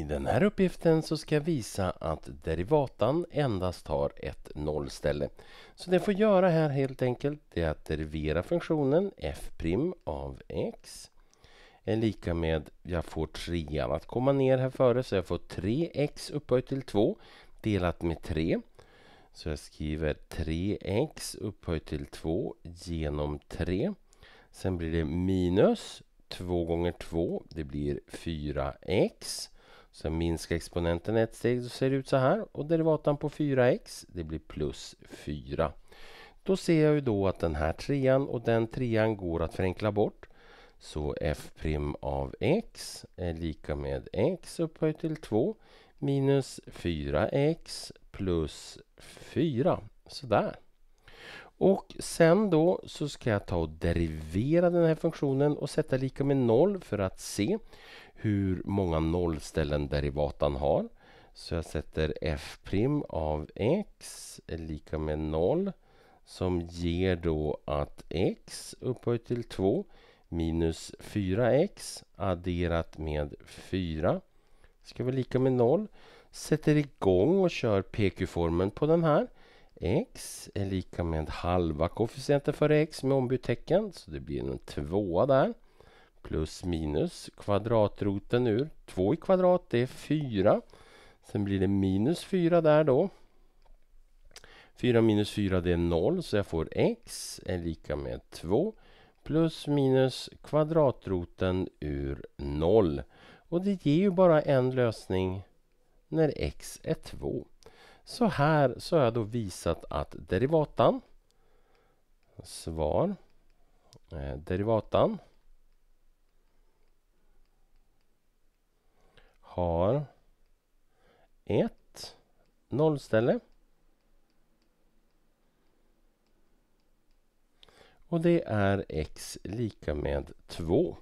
I den här uppgiften så ska jag visa att derivatan endast har ett nollställe. Så det jag får göra här helt enkelt är att derivera funktionen f' av x är lika med, jag får trean att komma ner här före så jag får 3x upphöjt till 2 delat med 3. Så jag skriver 3x upphöjt till 2 genom 3. Sen blir det minus 2 gånger 2, det blir 4x så minskar exponenten ett steg, så ser det ut så här. Och derivatan på 4x, det blir plus 4. Då ser jag ju då att den här trean och den trean går att förenkla bort. Så f' av x är lika med x upphöjt till 2 minus 4x plus 4. Sådär. Och sen då så ska jag ta och derivera den här funktionen och sätta lika med noll för att se hur många nollställen derivatan har. Så jag sätter f' av x är lika med noll som ger då att x upphöjt till 2 minus 4x adderat med 4 ska vara lika med 0. Sätter igång och kör PQ-formeln på den här x är lika med halva koefficienten för x med ombytt Så det blir en tvåa där. Plus minus kvadratroten ur 2 i kvadrat, det är 4. Sen blir det minus 4 där då. 4 minus 4 det är 0 så jag får x är lika med 2 plus minus kvadratroten ur 0. Och det ger ju bara en lösning när x är 2. Så här så har jag då visat att derivatan svar eh, derivatan har ett nollställe och det är x lika med 2.